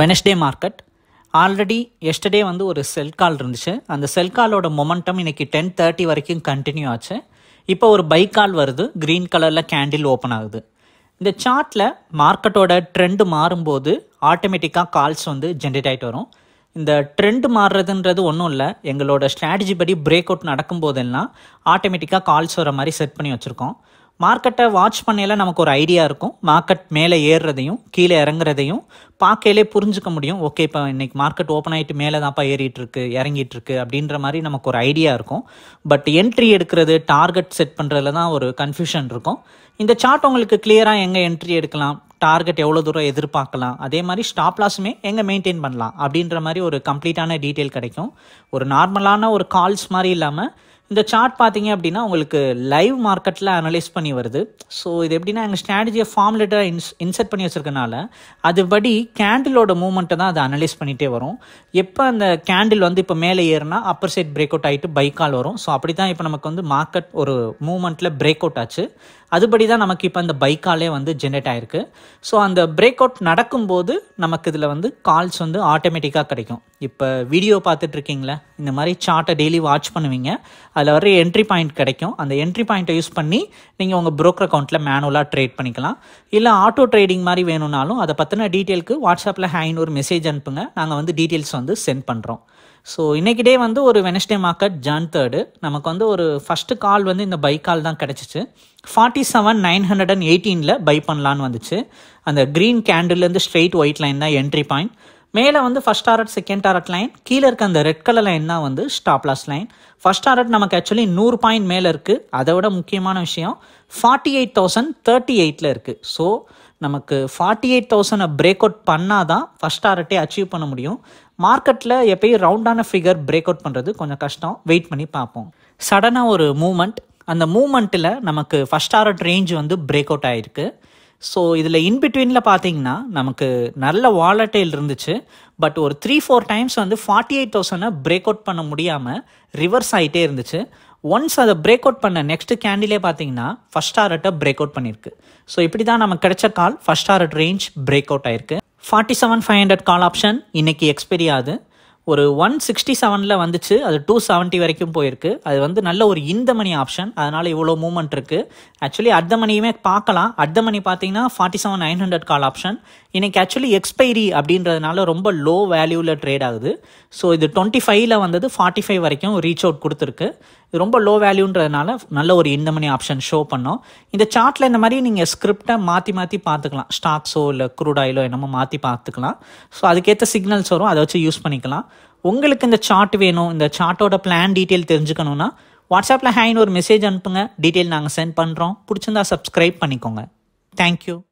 Wednesday market already yesterday வந்து ஒரு செல் கால் இருந்துச்சு அந்த செல் காலோட மொமெண்டம் இன்றைக்கி டென் தேர்ட்டி வரைக்கும் கண்டினியூ ஆச்சு இப்போ ஒரு பைக் கால் வருது க்ரீன் கலரில் கேண்டில் ஓப்பன் ஆகுது இந்த சார்ட்டில் மார்க்கெட்டோட ட்ரெண்டு மாறும்போது ஆட்டோமேட்டிக்காக கால்ஸ் வந்து ஜென்ரேட் ஆகிட்டு வரும் இந்த ட்ரெண்டு மாறுறதுன்றது ஒன்றும் இல்லை எங்களோட ஸ்ட்ராட்டஜி படி பிரேக் அவுட் நடக்கும் போதெல்லாம் ஆட்டோமேட்டிக்காக கால்ஸ் வர மாதிரி செட் பண்ணி வச்சுருக்கோம் மார்க்கெட்டை வாட்ச் பண்ணையில் நமக்கு ஒரு ஐடியா இருக்கும் மார்க்கெட் மேலே ஏறுறதையும் கீழே இறங்குறதையும் பார்க்கையிலே புரிஞ்சுக்க முடியும் ஓகே இப்போ இன்றைக்கி மார்க்கெட் ஓப்பன் ஆகிட்டு மேலே தான்ப்பா ஏறிட்டுருக்கு இறங்கிட்டுருக்கு அப்படின்ற மாதிரி நமக்கு ஒரு ஐடியா இருக்கும் பட் என்ட்ரி எடுக்கிறது டார்கெட் செட் பண்ணுறதுல தான் ஒரு கன்ஃபியூஷன் இருக்கும் இந்த சார்ட் உங்களுக்கு கிளியராக எங்கே என்ட்ரி எடுக்கலாம் டார்கெட் எவ்வளோ தூரம் எதிர்பார்க்கலாம் அதே மாதிரி ஸ்டாப் லாஸுமே எங்கே மெயின்டைன் பண்ணலாம் அப்படின்ற மாதிரி ஒரு கம்ப்ளீட்டான டீட்டெயில் கிடைக்கும் ஒரு நார்மலான ஒரு கால்ஸ் மாதிரி இல்லாமல் இந்த சார்ட் பார்த்தீங்க அப்படின்னா உங்களுக்கு லைவ் மார்க்கெட்டில் அனலைஸ் பண்ணி வருது ஸோ இது எப்படின்னா எங்கள் ஸ்ட்ராட்டஜியை ஃபார்ம் லெட்டராக இன்ஸ் இன்செர்ட் பண்ணி வச்சுருக்கனால அதுபடி கேண்டிலோட மூமெண்ட்டை தான் அதை அனலைஸ் பண்ணிகிட்டே வரும் எப்போ அந்த கேண்டில் வந்து இப்போ மேலே ஏறுனா அப்பர் சைட் பிரேக் அவுட் ஆகிட்டு பை கால் வரும் ஸோ அப்படி தான் இப்போ நமக்கு வந்து மார்க்கெட் ஒரு மூமெண்ட்டில் பிரேக் அவுட் ஆச்சு அதுபடி தான் நமக்கு இப்போ அந்த பைக்காலே வந்து ஜென்ரேட் ஆகிருக்கு ஸோ அந்த பிரேக் அவுட் நடக்கும்போது நமக்கு இதில் வந்து கால்ஸ் வந்து ஆட்டோமேட்டிக்காக கிடைக்கும் இப்போ வீடியோ பார்த்துட்ருக்கீங்களே இந்த மாதிரி சார்ட்டை டெய்லி வாட்ச் பண்ணுவீங்க அதில் வர என்ட்ரி பாயிண்ட் கிடைக்கும் அந்த என்ட்ரி பாயிண்ட்டை யூஸ் பண்ணி நீங்கள் உங்கள் ப்ரோக்கர் அக்கௌண்ட்டில் மேனுவலாக ட்ரேட் பண்ணிக்கலாம் இல்லை ஆட்டோ ட்ரேடிங் மாதிரி வேணும்னாலும் அதை பற்றின டீட்டெயிலுக்கு வாட்ஸ்அப்பில் ஹேங் ஒரு மெசேஜ் அனுப்புங்க நாங்கள் வந்து டீட்டெயில்ஸ் வந்து சென்ட் பண்ணுறோம் ஸோ இன்றைக்கி டே வந்து ஒரு வெனஸ்டே மார்க்கெட் ஜான் தேர்டு நமக்கு வந்து ஒரு ஃபஸ்ட்டு கால் வந்து இந்த பை கால் தான் கிடச்சிச்சு forty seven nine hundred and எயிட்டீனில் பை பண்ணலான்னு வந்துச்சு அந்த க்ரீன் இருந்து ஸ்ட்ரெயிட் ஒயிட் லைன் தான் என்ட்ரி பாயிண்ட் மேலே வந்து first target second target line கீழே இருக்க அந்த ரெட் கலர் தான் வந்து லாஸ் லைன் ஃபஸ்ட் டாரட் நமக்கு ஆக்சுவலி நூறு பாயிண்ட் மேலே இருக்குது அதை விட முக்கியமான விஷயம் ஃபார்ட்டி எயிட் தௌசண்ட் தேர்ட்டி எயிட்டில் இருக்குது ஸோ நமக்கு ஃபார்ட்டி எயிட் தௌசண்டை பிரேக் அவுட் பண்ணால் தான் ஃபஸ்ட் டாரட்டே அச்சீவ் பண்ண முடியும் மார்க்கெட்டில் எப்பயும் ரவுண்டான ஃபிகர் பிரேக் அவுட் பண்ணுறது கொஞ்சம் கஷ்டம் வெயிட் பண்ணி பார்ப்போம் சடனாக ஒரு மூமெண்ட் அந்த மூமெண்ட்டில் நமக்கு ஃபஸ்ட் டாரட் ரேஞ்ச் வந்து பிரேக் அவுட் ஆகிருக்கு ஸோ இதில் இன்பிட்வீனில் பார்த்தீங்கன்னா நமக்கு நல்ல வாலட்டைல் இருந்துச்சு பட் ஒரு த்ரீ ஃபோர் டைம்ஸ் வந்து ஃபார்ட்டி எயிட் தௌசண்டை பிரேக் அவுட் பண்ண முடியாமல் ரிவர்ஸ் ஆகிட்டே இருந்துச்சு ஒன்ஸ் அதை பிரேக் அவுட் பண்ண நெக்ஸ்ட் கேண்டிலே பார்த்தீங்கன்னா ஃபஸ்ட் ஆர்ட்டை பிரேக் அவுட் பண்ணியிருக்கு ஸோ இப்படி தான் நமக்கு கிடைச்ச கால் ஃபஸ்ட் ஆர்ட் ரேஞ்ச் பிரேக் அவுட் ஆயிருக்கு forty seven five hundred call option இன்னைக்கு எக்ஸ்பெரி ஆகுது ஒரு ஒன் சிக்ஸ்டி செவனில் வந்துச்சு அது டூ செவன்ட்டி வரைக்கும் போயிருக்கு அது வந்து நல்ல ஒரு இந்த மணி ஆப்ஷன் அதனால் இவ்வளோ மூமெண்ட் இருக்குது ஆக்சுவலி அர்த்த மணியுமே பார்க்கலாம் அர்த்த மணி பார்த்தீங்கன்னா forty seven nine hundred call option இன்றைக்கி ஆக்சுவலி எக்ஸ்பைரி அப்படின்றதுனால ரொம்ப லோ வேல்யூவில் ட்ரேட் ஆகுது ஸோ இது டுவெண்ட்டி ஃபைவ்ல வந்தது ஃபார்ட்டி ஃபைவ் வரைக்கும் ரீச் அவுட் கொடுத்துருக்கு இது ரொம்ப லோ வேல்யூன்றதுனால நல்ல ஒரு இந்த மணி ஆப்ஷன் ஷோ பண்ணோம் இந்த சார்ட்டில் இந்த மாதிரி நீங்கள் ஸ்கிரிப்டை மாற்றி மாற்றி பார்த்துக்கலாம் ஸ்டாக்ஸோ இல்லை குரூட் ஆயிலோ என்னமோ மாற்றி பார்த்துக்கலாம் ஸோ அதுக்கேற்ற சிக்னல்ஸ் வரும் அதை வச்சு யூஸ் பண்ணிக்கலாம் உங்களுக்கு இந்த சார்ட் வேணும் இந்த சார்ட்டோட பிளான் டீட்டெயில் தெரிஞ்சுக்கணுன்னா வாட்ஸ்அப்பில் ஹேன்னு ஒரு மெசேஜ் அனுப்புங்க டீட்டெயில் நாங்கள் சென்ட் பண்ணுறோம் பிடிச்சிருந்தா சப்ஸ்கிரைப் பண்ணிக்கோங்க தேங்க்யூ